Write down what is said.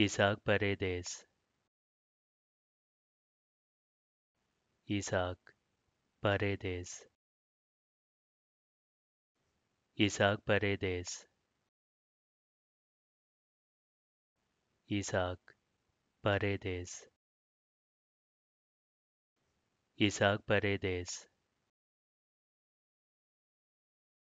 Isaac Paredes. Isaac Paredes. Isaac Paredes. Isaac Paredes. Isaac Paredes.